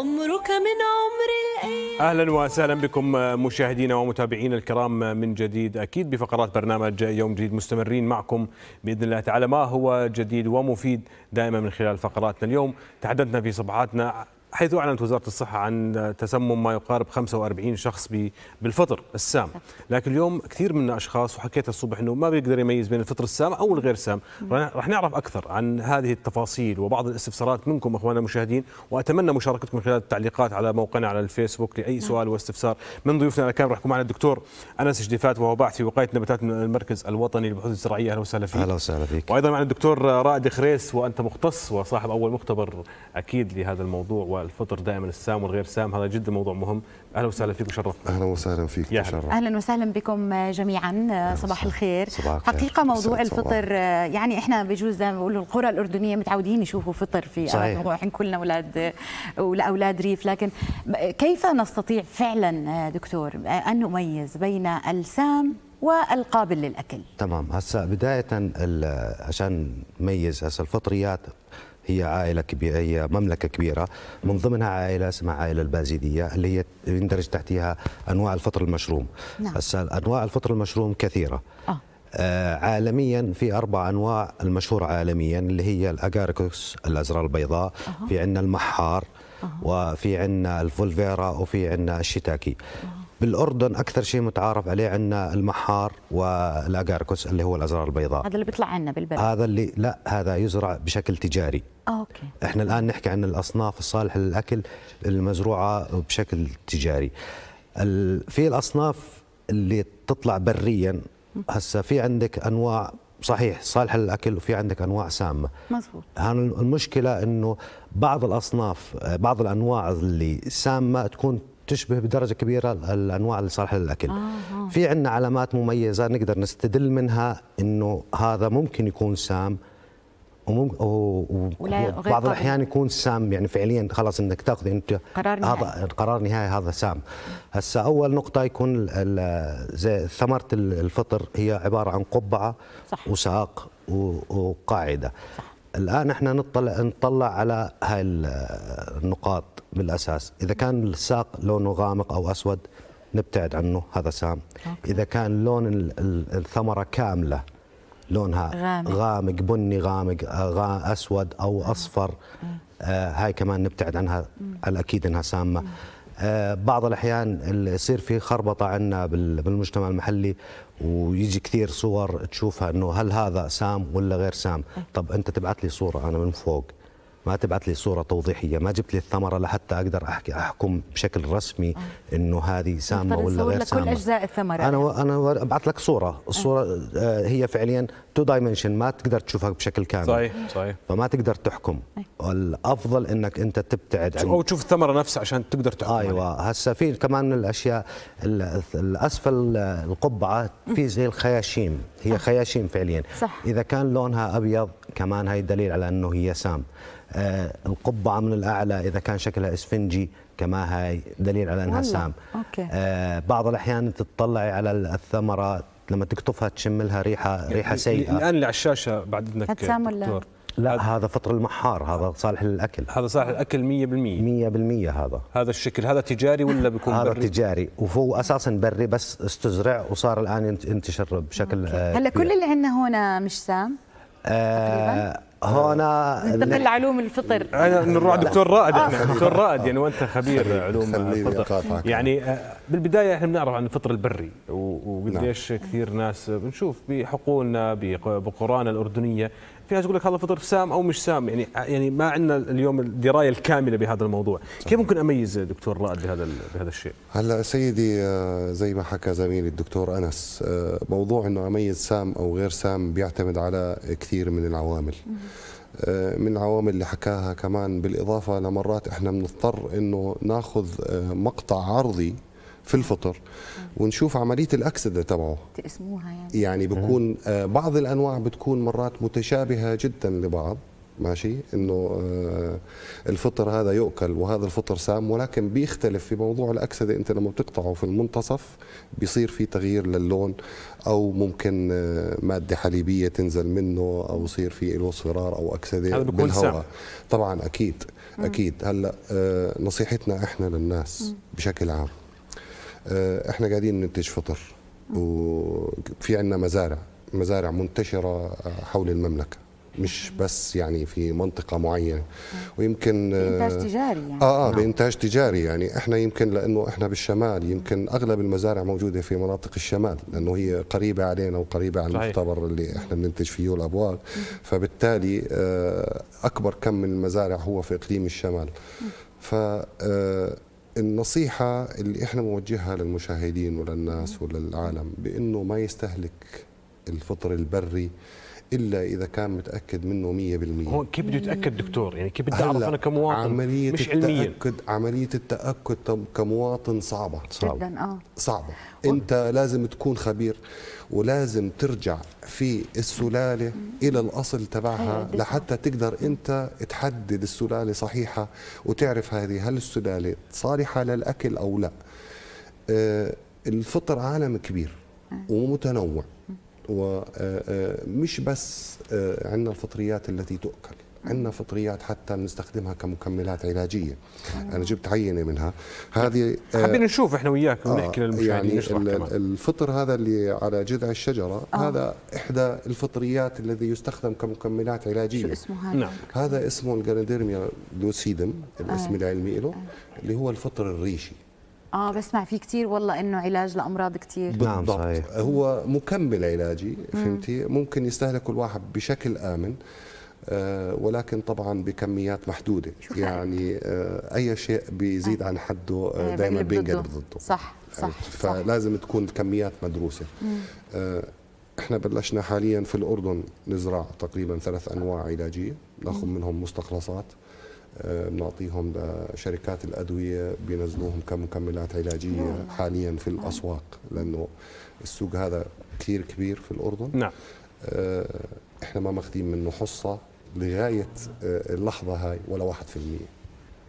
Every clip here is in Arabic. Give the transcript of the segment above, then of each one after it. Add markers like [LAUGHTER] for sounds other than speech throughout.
عمرك من عمر الايام أهلا وسهلا بكم مشاهدينا ومتابعينا الكرام من جديد أكيد بفقرات برنامج يوم جديد مستمرين معكم بإذن الله تعالى ما هو جديد ومفيد دائما من خلال فقراتنا اليوم تحدثنا في صفحاتنا حيث أعلنت وزارة الصحة عن تسمم ما يقارب 45 شخص بالفطر السام لكن اليوم كثير من الأشخاص وحكيت الصبح أنه ما بيقدر يميز بين الفطر السام أو الغير سام راح نعرف أكثر عن هذه التفاصيل وبعض الاستفسارات منكم أخواننا المشاهدين وأتمنى مشاركتكم خلال التعليقات على موقعنا على الفيسبوك لأي نعم. سؤال واستفسار من ضيوفنا على راح يكون معنا الدكتور أنس جديفات وهو باحث في وقاية النباتات من المركز الوطني للبحوث الزراعية أهلا وسهلا فيك أهلا وسهلا فيك وأيضا معنا الدكتور رائد خريس وأنت مختص وصاحب أول مختبر أكيد لهذا الموضوع الفطر دائما السام والغير سام هذا جدا موضوع مهم اهلا وسهلا فيك وشرفتنا اهلا وسهلا فيك تشرف اهلا وسهلا بكم جميعا صباح الخير صباح حقيقه موضوع الفطر صباح. يعني احنا بجوز زي ما بيقولوا القرى الاردنيه متعودين يشوفوا فطر في احنا كلنا اولاد اولاد ريف لكن كيف نستطيع فعلا دكتور ان نميز بين السام والقابل للاكل تمام هسه بدايه عشان نميز هسه الفطريات هي عائله كبيره هي مملكه كبيره من ضمنها عائله اسمها عائله البازيديه اللي هي يندرج تحتها انواع الفطر المشروم نعم. انواع الفطر المشروم كثيره آه. آه. عالميا في اربع انواع المشهوره عالميا اللي هي الأجاركوس الازرار البيضاء أه. في عندنا المحار أه. وفي عندنا الفولفيرا وفي عندنا الشتاكي أه. بالاردن اكثر شيء متعارف عليه عندنا المحار والاجاركوس اللي هو الازرار البيضاء هذا اللي بيطلع عندنا بالبلد هذا اللي لا هذا يزرع بشكل تجاري اوكي احنا الان نحكي عن الاصناف الصالحه للاكل المزروعه بشكل تجاري في الاصناف اللي تطلع بريا هسه في عندك انواع صحيح صالحه للاكل وفي عندك انواع سامه مزبوط المشكله انه بعض الاصناف بعض الانواع اللي سامه تكون تشبه بدرجه كبيره الانواع اللي صالحه للاكل آه،, آه. في عندنا علامات مميزه نقدر نستدل منها انه هذا ممكن يكون سام وممكن وبعض الاحيان يكون سام يعني فعليا خلاص انك تاخذ انت قرار نهائي هذا قرار نهائي هذا سام هسه اول نقطه يكون زي ثمره الفطر هي عباره عن قبعه صح. وساق وقاعده صح. الان احنا نطلع نطلع على هاي النقاط بالاساس اذا كان الساق لونه غامق او اسود نبتعد عنه هذا سام أوكي. اذا كان لون الثمره كامله لونها غامق, غامق بني غامق آه، اسود او آه. اصفر آه. هاي كمان نبتعد عنها على الاكيد انها سامه آه، بعض الاحيان يصير في خربطه عندنا بالمجتمع المحلي ويجي كثير صور تشوفها انه هل هذا سام ولا غير سام أه. طب انت تبعث لي صوره انا من فوق ما تبعت لي صوره توضيحيه ما جبت لي الثمره لحتى اقدر احكي احكم بشكل رسمي آه. انه هذه سامه ولا غير لك سامه كل اجزاء الثمره انا يعني. انا ابعث لك صوره آه. الصوره آه، هي فعليا تو دايمنشن ما تقدر تشوفها بشكل كامل صحيح صحيح فما تقدر تحكم الافضل انك انت تبتعد عن او تشوف الثمره نفسها عشان تقدر تحكم ايوه هسه في كمان من الاشياء الاسفل القبعه في زي الخياشيم هي خياشيم فعليا صح. اذا كان لونها ابيض كمان هي دليل على انه هي سام آه، القبعة من الأعلى إذا كان شكلها إسفنجي كما هاي دليل على أنها سام أوكي. آه، بعض الأحيان تطلعي على الثمرة لما تقطفها تشم لها ريحة يعني ريحة سيئة الآن اللي على الشاشة بعد إذنك دكتور لا هذا فطر المحار هذا صالح للاكل هذا صالح للاكل 100% 100% هذا هذا الشكل هذا تجاري ولا بيكون هذا بري؟ تجاري وهو اساسا بري بس استزرع وصار الان ينتشر بشكل آه هلا كل اللي عندنا هنا مش سام آه هو انا ننتقل لعلوم الفطر انا نروح دكتور رائد يعني. احنا آه. [LAUGHS] دكتور رائد يعني وانت خبير علوم الفطر يعني آه، بالبدايه احنا بنعرف عن الفطر البري وقديش نعم. كثير ناس بنشوف بحقولنا بقرانا الاردنيه في ناس يقول لك هذا فطر سام او مش سام يعني يعني ما عندنا اليوم الدرايه الكامله بهذا الموضوع صحيح. كيف ممكن اميز دكتور رائد بهذا بهذا الشيء هلا سيدي آه، زي ما حكى زميلي الدكتور انس آه، موضوع انه اميز سام او غير سام بيعتمد على كثير من العوامل آه، من العوامل اللي حكاها كمان بالاضافه لمرات احنا بنضطر انه ناخذ مقطع عرضي في الفطر ونشوف عمليه الاكسده تبعه تقسموها يعني يعني بكون آه، بعض الانواع بتكون مرات متشابهه جدا لبعض ماشي انه آه، الفطر هذا يؤكل وهذا الفطر سام ولكن بيختلف في موضوع الاكسده انت لما بتقطعه في المنتصف بيصير في تغيير للون او ممكن آه، ماده حليبيه تنزل منه او يصير في له صفرار او اكسده هذا طبعا اكيد اكيد هلا نصيحتنا احنا للناس بشكل عام آه، احنا قاعدين ننتج فطر وفي عندنا مزارع مزارع منتشره حول المملكه مش بس يعني في منطقه معينه ويمكن آه، بانتاج تجاري يعني اه اه نعم. بانتاج تجاري يعني احنا يمكن لانه احنا بالشمال يمكن اغلب المزارع موجوده في مناطق الشمال لانه هي قريبه علينا وقريبه على المختبر اللي احنا بننتج فيه الابواب فبالتالي آه، اكبر كم من المزارع هو في اقليم الشمال ف النصيحة اللي احنا بنوجهها للمشاهدين وللناس وللعالم بانه ما يستهلك الفطر البري الا اذا كان متاكد منه 100% هو كيف بده يتاكد دكتور يعني كيف بدي اعرف انا كمواطن عملية مش علميا التأكد عمليه التاكد كمواطن صعبه صعبه جدا اه صعبه انت لازم تكون خبير ولازم ترجع في السلاله الى الاصل تبعها أيوة، لحتى تقدر انت تحدد السلاله صحيحه وتعرف هذه هل السلاله صالحه للاكل او لا آه، الفطر عالم كبير آه. ومتنوع ومش آه، آه، بس آه، عندنا الفطريات التي تؤكل عندنا فطريات حتى بنستخدمها كمكملات علاجيه انا جبت عينه منها هذه حابين نشوف احنا وياك ونحكي آه للمشاهدين يعني الفطر هذا اللي على جذع الشجره آه. هذا احدى الفطريات الذي يستخدم كمكملات علاجيه شو اسمه هذا نعم. هذا اسمه الجانيديرميا لوسيدم الاسم آه. العلمي له آه. اللي هو الفطر الريشي اه بسمع في كثير والله انه علاج لامراض كثير نعم صحيح هو مكمل علاجي فهمتي ممكن يستهلكه الواحد بشكل امن آه، ولكن طبعا بكميات محدوده يعني آه، اي شيء بيزيد آه. عن حده دائما بينقلب ضده صح صح فلازم تكون كميات مدروسه احنا بلشنا حاليا في الاردن نزرع تقريبا ثلاث انواع علاجيه ناخذ منهم مستخلصات آه، بنعطيهم لشركات الادويه بينزلوهم كمكملات علاجيه حاليا في الاسواق لانه السوق هذا كثير كبير في الاردن نعم آه، احنا ما ماخذين منه حصه لغايه آه، اللحظه هاي ولا 1%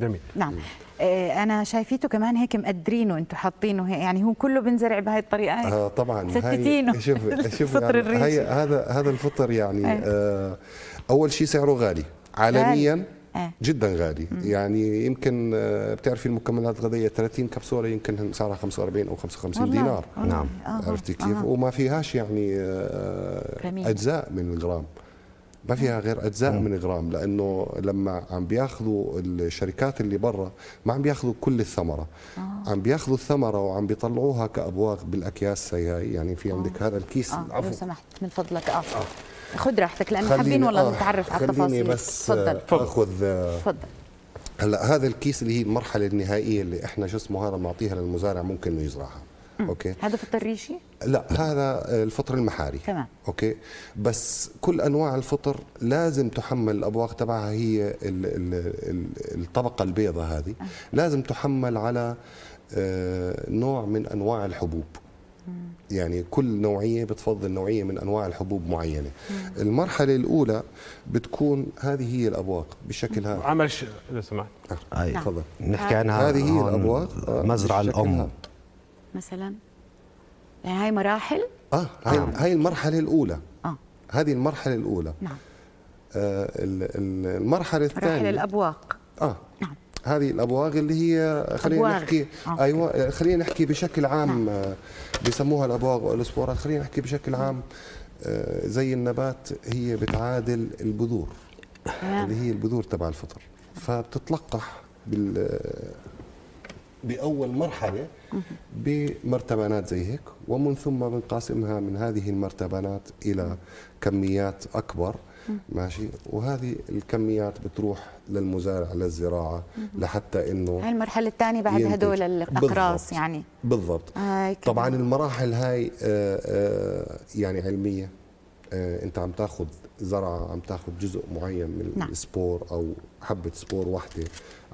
جميل نعم انا شايفيته كمان هيك مقدرينه انتوا حاطينه يعني هو كله بنزرع بهاي الطريقه هيك آه طبعا ستتينه [LAUGHS] شوف [LAUGHS] شوف يعني هذا هذا الفطر يعني إيه. آه اول شيء سعره غالي عالميا آه. جدا غالي مم. يعني يمكن آه، بتعرفي المكملات الغذائيه 30 كبسوله يمكن سعرها 45 او 55 دينار نعم آه،, آه. عرفتي كيف آه. وما فيهاش يعني آه اجزاء من الجرام ما فيها آه. غير اجزاء مم. من الجرام لانه لما عم بياخذوا الشركات اللي برا ما عم بياخذوا كل الثمره آه. عم بياخذوا الثمره وعم بيطلعوها كابواق بالاكياس هي يعني في عندك آه. هذا الكيس آه. لو سمحت من فضلك اه, آه. خذ راحتك لان حابين والله آه، نتعرف على التفاصيل بس آه، تفضل اخذ آه، تفضل هلا هذا الكيس اللي هي المرحله النهائيه اللي احنا شو اسمه هذا بنعطيها للمزارع ممكن انه يزرعها اوكي هذا فطر ريشي؟ لا هذا الفطر المحاري تمام اوكي بس كل انواع الفطر لازم تحمل الابواق تبعها هي الـ الـ الـ الطبقه البيضاء هذه لازم تحمل على نوع من انواع الحبوب يعني كل نوعية بتفضل نوعية من أنواع الحبوب معينة المرحلة الأولى بتكون هذه هي الأبواق بشكلها عمل ش... لو سمحت آه. أي نعم. تفضل نحكي آه. عنها هذه هي الأبواق آه، مزرعة الأم مثلا يعني هاي مراحل اه هاي, آه. هاي المرحلة الأولى آه. هذه المرحلة الأولى نعم آه المرحلة الثانية مراحل الأبواق اه هاي المرحله الاولي اه هذه المرحله الاولي نعم اه المرحله الثانيه مرحلة الابواق اه هذه الابواغ اللي هي خلينا نحكي أوكي. ايوه خلينا نحكي بشكل عام نعم. آه، بيسموها الابواغ والاسبورات خلينا نحكي بشكل عام آه، زي النبات هي بتعادل البذور اللي هي البذور تبع الفطر فبتتلقح بال آه، باول مرحله بمرتبانات زي هيك ومن ثم بنقاسمها من هذه المرتبانات الى كميات اكبر ماشي وهذه الكميات بتروح للمزارع للزراعه لحتى انه هاي المرحله الثانيه بعد هدول الاقراص يعني بالضبط آه طبعا المراحل هاي آه آه يعني علميه آه، انت عم تاخذ زرعه عم تاخذ جزء معين من نعم. السبور او حبه سبور واحده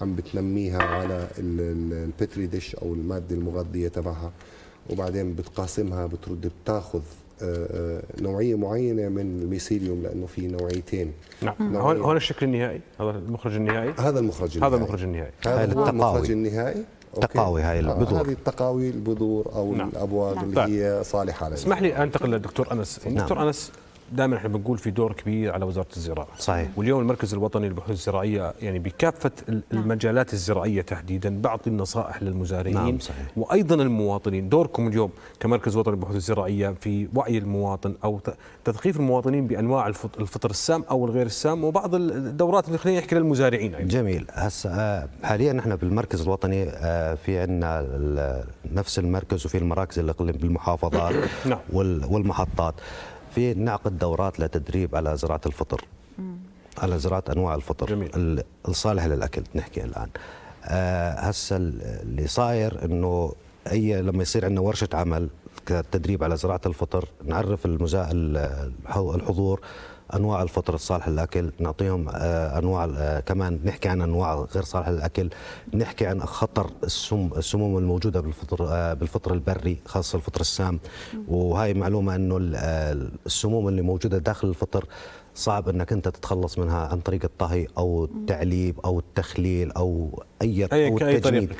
عم بتنميها على البتري ديش او الماده المغذيه تبعها وبعدين بتقاسمها بترد بتاخذ آه، آه، نوعيه معينه من الميسيليوم لانه في نوعيتين نعم هون هون الشكل النهائي هذا المخرج النهائي هذا المخرج النهائي هذا المخرج النهائي هذا المخرج النهائي تقاوي هاي آه، البذور هذه التقاوي البذور او نعم. الابواب نعم. اللي هي صالحه لها اسمح لي انتقل للدكتور انس نعم. دكتور انس دائما احنا بنقول في دور كبير على وزاره الزراعه صحيح واليوم المركز الوطني للبحوث الزراعيه يعني بكافه نعم. المجالات الزراعيه تحديدا بعطي النصائح للمزارعين نعم صحيح. وايضا المواطنين دوركم اليوم كمركز وطني للبحوث الزراعيه في وعي المواطن او تثقيف المواطنين بانواع الفطر السام او الغير السام وبعض الدورات اللي خلينا نحكي للمزارعين ايضا جميل هسه آه، حاليا احنا بالمركز الوطني آه، في عندنا نفس المركز وفي المراكز اللي بالمحافظات نعم. والمحطات في نعقد دورات لتدريب على زراعه الفطر مم. على زراعه انواع الفطر جميل. الصالحه للاكل نحكي الان آه، هسه اللي صاير انه اي لما يصير عندنا ورشه عمل كتدريب على زراعه الفطر نعرف الحضور انواع الفطر الصالحه للاكل نعطيهم آه، انواع آه، كمان نحكي عن انواع غير صالحه للاكل نحكي عن خطر السم السموم الموجوده بالفطر آه، بالفطر البري خاصه الفطر السام وهي معلومه انه السموم اللي موجوده داخل الفطر صعب انك انت تتخلص منها عن طريق الطهي او التعليب او التخليل او اي او التجميد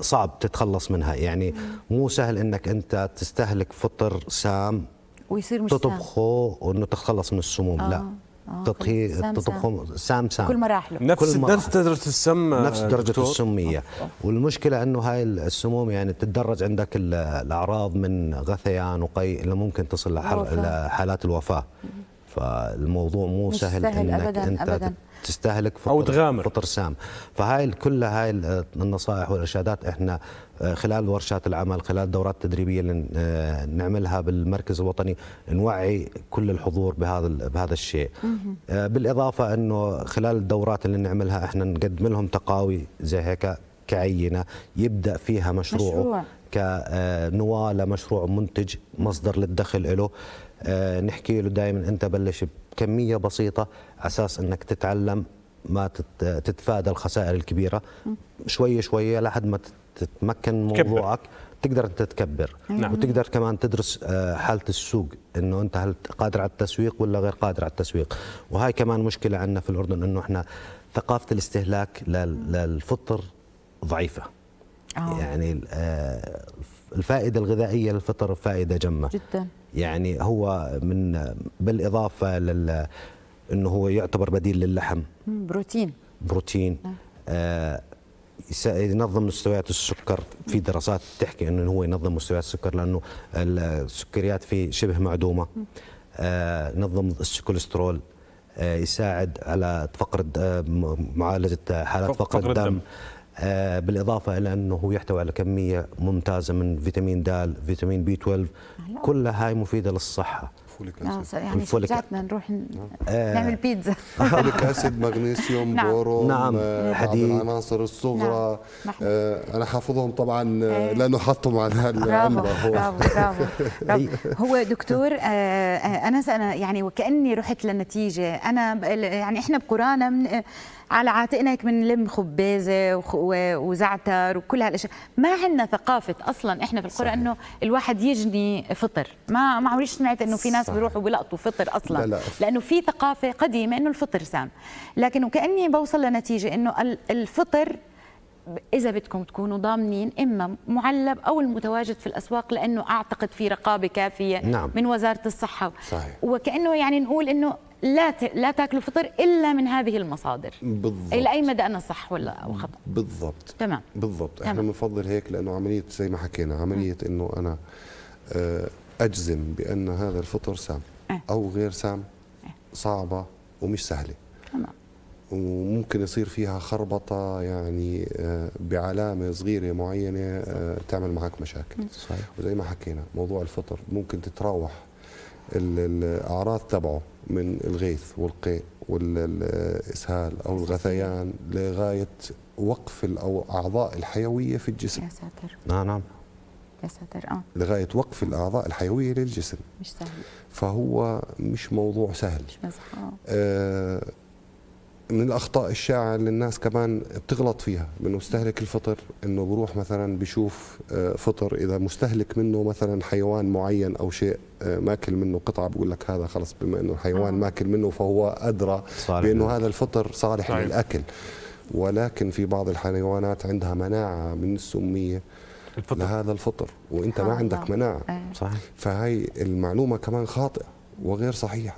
صعب تتخلص منها يعني مو سهل انك انت تستهلك فطر سام ويصير مش تطبخه وانه تخلص من السموم آه. لا تطهي تطبخه سام سام كل مراحله نفس كل نفس درجه السم نفس درجه السميه آه. والمشكله انه هاي السموم يعني تتدرج عندك الاعراض من غثيان وقي اللي ممكن تصل لحالات الوفاه فالموضوع مو سهل, سهل انك أبداً انت أبداً. تستهلك فطر او تغامر فطر سام فهاي كل هاي النصائح والارشادات احنا آه، خلال ورشات العمل خلال الدورات التدريبيه اللي آه، نعملها بالمركز الوطني نوعي كل الحضور بهذا بهذا الشيء آه، بالاضافه انه خلال الدورات اللي نعملها احنا نقدم لهم تقاوي زي هيك كعينه يبدا فيها مشروعه مشروع. كنواه لمشروع منتج مصدر للدخل له نحكي له دائما انت بلش بكميه بسيطه اساس انك تتعلم ما تتفادى الخسائر الكبيره شويه شويه لحد ما تتمكن موضوعك تقدر انت تكبر نعم. نعم. وتقدر كمان تدرس آه، حاله السوق انه انت هل قادر على التسويق ولا غير قادر على التسويق وهاي كمان مشكله عندنا في الاردن انه احنا ثقافه الاستهلاك للفطر ضعيفه أوه. يعني آه، الفائده الغذائيه للفطر فائده جمه جدا يعني هو من بالاضافه لل انه هو يعتبر بديل للحم بروتين بروتين نعم. آه ينظم مستويات السكر في دراسات تحكي انه هو ينظم مستويات السكر لانه السكريات فيه شبه معدومه آه نظم الكوليسترول آه يساعد على فقر آه، معالجه حالات فقر, فقر الدم, الدم. آه، بالإضافة إلى أنه يحتوي على كمية ممتازة من فيتامين د فيتامين بي 12 كلها هاي مفيدة للصحة آه، يعني آه. آه. فوليك اسيد يعني نروح نعمل بيتزا فوليك اسيد مغنيسيوم بورون نعم, نعم. حديد العناصر الصغرى نعم. انا حافظهم طبعا إيه. لانه نحطم على هالعمله هو برافو برافو [LAUGHS] هو دكتور انا يعني وكاني رحت للنتيجه انا يعني احنا بقرانا على عاتقنا هيك بنلم خبازه وزعتر وكل هالاشياء ما عندنا ثقافه اصلا احنا في القرى انه الواحد يجني فطر ما ما عمريش سمعت انه في ناس بيروحوا بيلقطوا فطر اصلا لا لا. لانه في ثقافه قديمه انه الفطر سام لكن وكاني بوصل لنتيجه انه الفطر اذا بدكم تكونوا ضامنين اما معلب او المتواجد في الاسواق لانه اعتقد في رقابه كافيه نعم. من وزاره الصحه صحيح. وكانه يعني نقول انه لا ت... لا تاكلوا فطر الا من هذه المصادر بالضبط الى اي مدى انا صح ولا او خطا بالضبط تمام بالضبط تمام. احنا بنفضل هيك لانه عمليه زي ما حكينا عمليه انه انا آه، اجزم بان هذا الفطر سام إيه. او غير سام إيه. صعبه ومش سهله تمام وممكن يصير فيها خربطه يعني آه، بعلامه صغيره معينه آه، تعمل معك مشاكل صحيح. وزي ما حكينا موضوع الفطر ممكن تتراوح الاعراض تبعه من الغيث والقيء والاسهال او الغثيان لغايه وقف الاعضاء الحيويه في الجسم يا ساتر نعم نعم يا ساتر اه لغايه وقف الاعضاء الحيويه للجسم مش سهل فهو مش موضوع سهل مش مزح آه, آه، من الاخطاء الشائعه اللي الناس كمان بتغلط فيها انه مستهلك الفطر انه بروح مثلا بشوف آه، فطر اذا مستهلك منه مثلا حيوان معين او شيء آه، ماكل منه قطعه بقول لك هذا خلص بما انه الحيوان آه. ماكل منه فهو ادرى بانه هذا الفطر صالح للاكل ولكن في بعض الحيوانات عندها مناعه من السميه الفطر. لهذا الفطر وانت ما عندك مناعه صحيح فهي المعلومه كمان خاطئه وغير صحيحه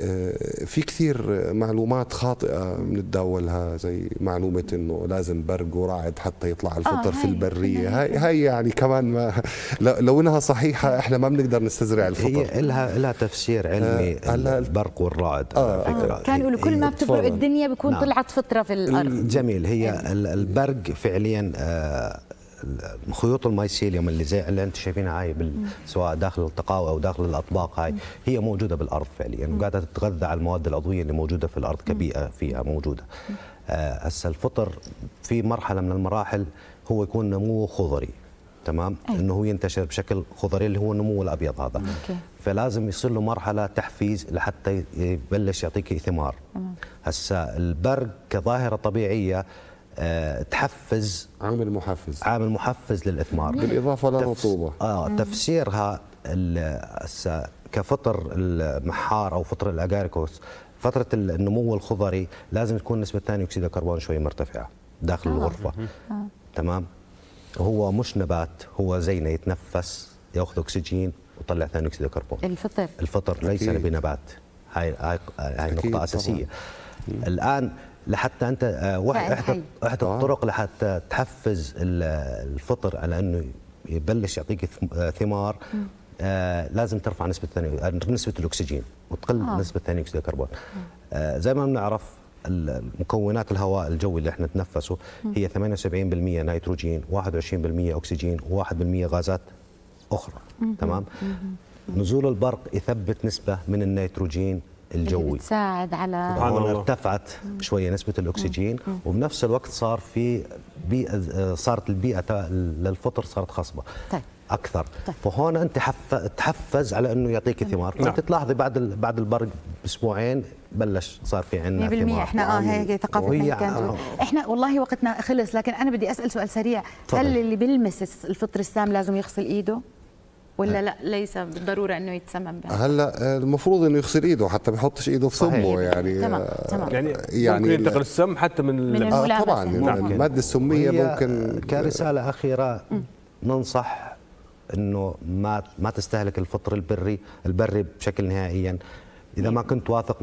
آه، في كثير معلومات خاطئه بنتداولها زي معلومه انه لازم برق ورعد حتى يطلع آه، الفطر آه في البريه هاي هاي يعني كمان ما [LAUGHS] لو انها صحيحه احنا ما بنقدر نستزرع الفطر هي لها لها تفسير علمي آه البرق والرعد آه فكره آه كانوا كل ما إيه، بتبرق الدنيا بيكون نعم طلعت فطره في الارض جميل هي إيه. البرق فعليا آه خيوط المايسيليوم اللي زي اللي انت شايفينها هاي سواء داخل التقاوى او داخل الاطباق هاي هي موجوده بالارض فعليا وقاعده تتغذى على المواد العضويه اللي موجوده في الارض كبيئه فيها موجوده آه، هسه الفطر في مرحله من المراحل هو يكون نموه خضري تمام أيه. انه هو ينتشر بشكل خضري اللي هو النمو الابيض هذا أوكي. فلازم يصير له مرحله تحفيز لحتى يبلش يعطيك ثمار هسه البرق كظاهره طبيعيه آه، تحفز عامل محفز عامل محفز للاثمار بالاضافه للرطوبه اه تفسيرها كفطر المحار او فطر الاجاريكوس فتره النمو الخضري لازم تكون نسبه ثاني اكسيد الكربون شوي مرتفعه داخل آه. الغرفه آه. تمام هو مش نبات هو زينا يتنفس ياخذ اكسجين ويطلع ثاني اكسيد الكربون الفطر الفطر ليس بنبات هاي هاي, هاي نقطه اساسيه طبعا. الان لحتى انت آه، واحد احدى احدى آه. الطرق لحتى تحفز الفطر على انه يبلش يعطيك آه، ثمار آه لازم ترفع نسبه ثاني نسبه الاكسجين وتقل آه. نسبه ثاني اكسيد الكربون آه زي ما بنعرف مكونات الهواء الجوي اللي احنا نتنفسه هي 78% نيتروجين 21% اكسجين و1% غازات اخرى تمام نزول البرق يثبت نسبه من النيتروجين الجوي بتساعد على طبعا ارتفعت شويه نسبه الاكسجين وبنفس الوقت صار في بيئه صارت البيئه للفطر صارت خصبه طيب. اكثر طيب. فهون انت تحفز على انه يعطيك نعم. ثمار نعم. فانت تلاحظي بعد بعد البرق باسبوعين بلش صار في عندنا 100% احنا اه هيك يعني ثقافتنا احنا والله وقتنا خلص لكن انا بدي اسال سؤال سريع طبعا. هل اللي بيلمس الفطر السام لازم يغسل ايده ولا لا ليس بالضروره انه يتسمم بها هلا المفروض انه يغسل ايده حتى ما يحطش ايده في سمه يعني تمام تمام يعني يعني ممكن ينتقل السم حتى من, من آه طبعا الماده السميه ممكن كرساله اخيره ننصح انه ما ما تستهلك الفطر البري البري بشكل نهائيا اذا ما كنت واثق 100%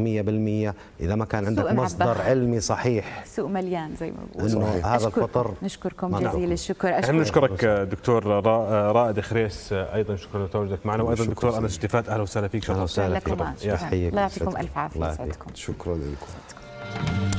اذا ما كان عندك مصدر علمي صحيح سوء مليان زي ما بقولوا هذا الفطر نشكركم جزيل الشكر أشكر. نشكرك دكتور رائد خريس ايضا شكرا لتواجدك معنا وايضا دكتور انس شتيفات اهلا وسهلا فيك شكرا لكم الله يعطيكم الف عافيه شكرا لكم